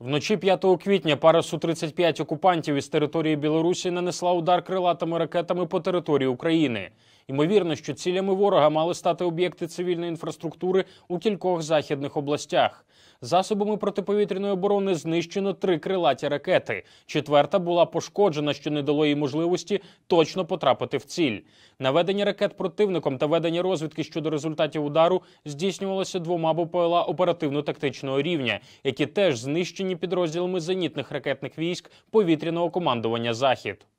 Вночі 5 квітня пара Су-35 окупантів із території Білорусі нанесла удар крилатими ракетами по території України. Ймовірно, що цілями ворога мали стати об'єкти цивільної інфраструктури у кількох західних областях. Засобами протиповітряної оборони знищено три крилаті ракети. Четверта була пошкоджена, що не дало їй можливості точно потрапити в ціль. Наведення ракет противником та ведення розвідки щодо результатів удару здійснювалося двома БПЛА оперативно-тактичного рівня, які теж знищені підрозділами зенітних ракетних військ повітряного командування Захід.